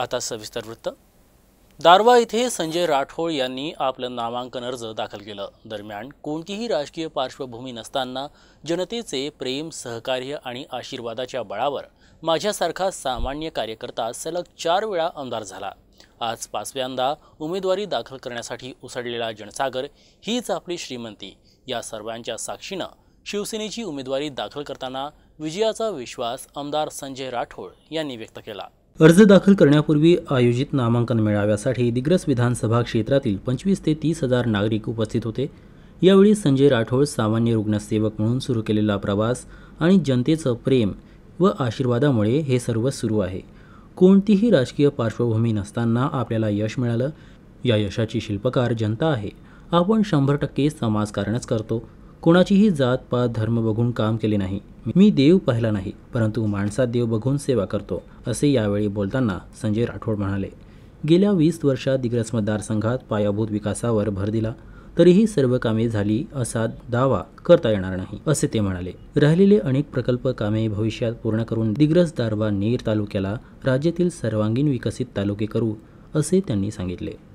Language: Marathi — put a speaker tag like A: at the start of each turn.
A: आता सविस्तर वृत्त दारवा इथे संजय राठोड यांनी आपलं नामांकन अर्ज दाखल केलं दरम्यान कोणतीही राजकीय पार्श्वभूमी नसताना जनतेचे प्रेम सहकार्य आणि आशीर्वादाच्या बळावर माझ्यासारखा सामान्य कार्यकर्ता सलग चार वेळा आमदार झाला आज पाचव्यांदा उमेदवारी दाखल करण्यासाठी उसळलेला जनसागर हीच आपली श्रीमंती या सर्वांच्या साक्षीनं शिवसेनेची उमेदवारी दाखल करताना विजयाचा विश्वास आमदार संजय राठोड यांनी व्यक्त केला अर्ज दाखल करण्यापूर्वी आयोजित नामांकन मेळाव्यासाठी दिग्रस विधानसभा क्षेत्रातील पंचवीस ते तीस हजार नागरिक उपस्थित होते यावेळी संजय राठोड सामान्य रुग्णसेवक म्हणून सुरू केलेला प्रवास आणि जनतेचं प्रेम व आशीर्वादामुळे हे सर्व सुरू आहे कोणतीही राजकीय पार्श्वभूमी नसताना आपल्याला यश मिळालं या यशाची शिल्पकार जनता आहे आपण शंभर टक्के समाजकारणच करतो कोणाचीही जात पात धर्म बघून काम केले नाही मी देव पाहिला नाही परंतु माणसात देव बघून सेवा करतो असे यावेळी बोलताना संजय राठोड म्हणाले गेल्या वीस वर्षात दिग्रस मतदारसंघात पायाभूत विकासावर भर दिला तरीही सर्व कामे झाली असा दावा करता येणार नाही असे ते म्हणाले राहिलेले अनेक प्रकल्प कामे भविष्यात पूर्ण करून दिग्रस दारवा नेर तालुक्याला राज्यातील सर्वांगीण विकसित तालुके करू असे त्यांनी सांगितले